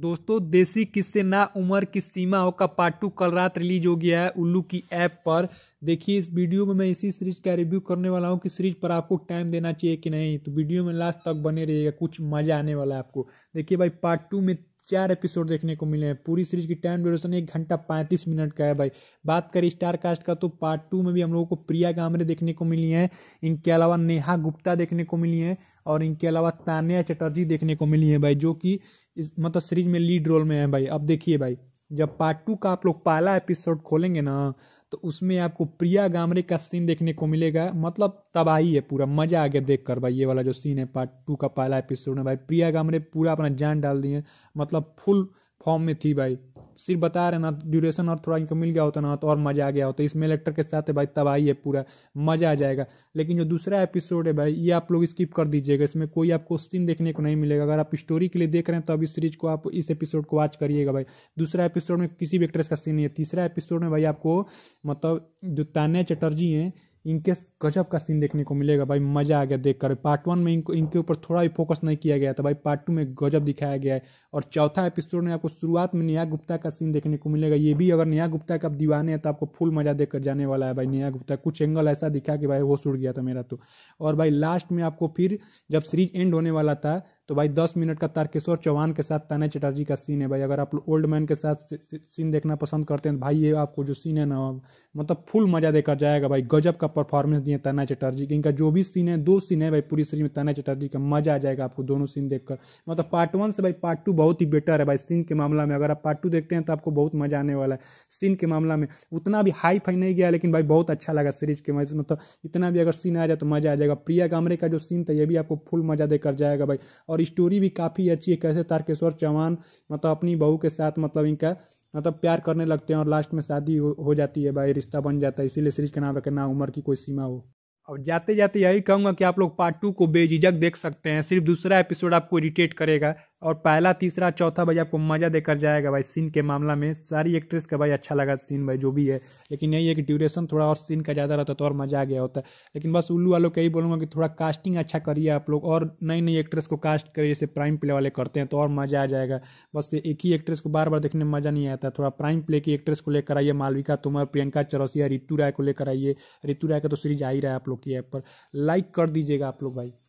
दोस्तों देसी किस्से ना उम्र की सीमा का पार्ट टू कल रात रिलीज हो गया है उल्लू की ऐप पर देखिए इस वीडियो में मैं इसी सीरीज का रिव्यू करने वाला हूँ कि सीरीज पर आपको टाइम देना चाहिए कि नहीं तो वीडियो में लास्ट तक बने रहिएगा कुछ मजा आने वाला है आपको देखिए भाई पार्ट टू में चार एपिसोड देखने को मिले हैं पूरी सीरीज की टाइम ड्यूरेशन एक घंटा पैंतीस मिनट का है भाई बात करें स्टार कास्ट का तो पार्ट टू में भी हम लोगों को प्रिया कामरे देखने को मिली हैं इनके अलावा नेहा गुप्ता देखने को मिली हैं और इनके अलावा तान्या चटर्जी देखने को मिली है भाई जो कि इस मतलब सीरीज में लीड रोल में है भाई अब देखिए भाई जब पार्ट टू का आप लोग पहला एपिसोड खोलेंगे ना तो उसमें आपको प्रिया गामरे का सीन देखने को मिलेगा मतलब तबाही है पूरा मजा आ गया देख कर भाई ये वाला जो सीन है पार्ट टू का पहला एपिसोड में भाई प्रिया गामरे पूरा अपना जान डाल दिए मतलब फुल फॉर्म में थी भाई सिर्फ बता रहे ना ड्यूरेशन और थोड़ा इनको मिल गया होता ना तो और मज़ा आ गया होता इस मेलेक्टर के साथ है भाई तबाही है पूरा मज़ा आ जाएगा लेकिन जो दूसरा एपिसोड है भाई ये आप लोग स्किप कर दीजिएगा इसमें कोई आपको सीन देखने को नहीं मिलेगा अगर आप स्टोरी के लिए देख रहे हैं तो अब इस सीरीज को आप इस एपिसोड को वॉच करिएगा भाई दूसरा एपिसोड में किसी भी एक्ट्रेस का सीन नहीं है तीसरा एपिसोड में भाई आपको मतलब जो तान्या चटर्जी हैं इनके गजब का सीन देखने को मिलेगा भाई मज़ा आ गया देखकर पार्ट वन में इनको इनके ऊपर थोड़ा भी फोकस नहीं किया गया था भाई पार्ट टू में गजब दिखाया गया है और चौथा एपिसोड में आपको शुरुआत में नया गुप्ता का सीन देखने को मिलेगा ये भी अगर नया गुप्ता का दीवाने हैं तो आपको फुल मज़ा देख जाने वाला है भाई नया गुप्ता कुछ एंगल ऐसा दिखा कि भाई वो सुट गया था मेरा तो और भाई लास्ट में आपको फिर जब सीरीज एंड होने वाला था तो भाई दस मिनट का तारकेश्वर चौहान के साथ ताना चटर्जी का सीन है भाई अगर आप ओल्ड मैन के साथ सीन देखना पसंद करते हैं तो भाई ये आपको जो सीन है ना मतलब फुल मजा देकर जाएगा भाई गजब का परफॉर्मेंस दिए ताना चटर्जी के इनका जो भी सीन है दो सीन है भाई पूरी सीरीज में ताना चटर्जी का मजा आ जाएगा आपको दोनों सीन देखकर मतलब पार्ट वन से भाई पार्ट टू बहुत ही बेटर है भाई सीन के मामला में अगर आप पार्ट टू देखते हैं तो आपको बहुत मजा आने वाला है सीन के मामला में उतना भी हाई फाई नहीं गया लेकिन भाई बहुत अच्छा लगा सीरीज के मजे मतलब इतना भी अगर सीन आ जाए तो मजा आ जाएगा प्रिया कामरे का जो सीन था ये भी आपको फुल मजा देकर जाएगा भाई और स्टोरी भी काफ़ी अच्छी है कैसे तारकेश्वर चौहान मतलब अपनी बहू के साथ मतलब इनका मतलब प्यार करने लगते हैं और लास्ट में शादी हो, हो जाती है भाई रिश्ता बन जाता है इसीलिए सीरीज का नाम रखें ना उम्र की कोई सीमा हो और जाते जाते यही कहूँगा कि आप लोग पार्ट टू को बेझिझक देख सकते हैं सिर्फ दूसरा एपिसोड आपको इरीटेट करेगा और पहला तीसरा चौथा भाई आपको मज़ा देकर जाएगा भाई सीन के मामला में सारी एक्ट्रेस का भाई अच्छा लगा सीन भाई जो भी है लेकिन यही है कि ड्यूरेशन थोड़ा और सीन का ज़्यादा रहता तो और मज़ा आ गया होता लेकिन बस उल्लू वालों को यही बोलूँगा कि थोड़ा कास्टिंग अच्छा करिए आप लोग और नई नई एक्ट्रेस को कास्ट करिए जैसे प्राइम प्ले वाले करते हैं तो और मज़ा आ जाएगा बस एक ही एक्ट्रेस को बार बार देखने में मज़ा नहीं आता थोड़ा प्राइम प्ले की एक्ट्रेस को लेकर आइए मालविका तोमर प्रियंका चरौसिया रितु राय को लेकर आइए रितु राय का तो सीरीज आ ही रहा है आप लोग की ऐप पर लाइक कर दीजिएगा आप लोग भाई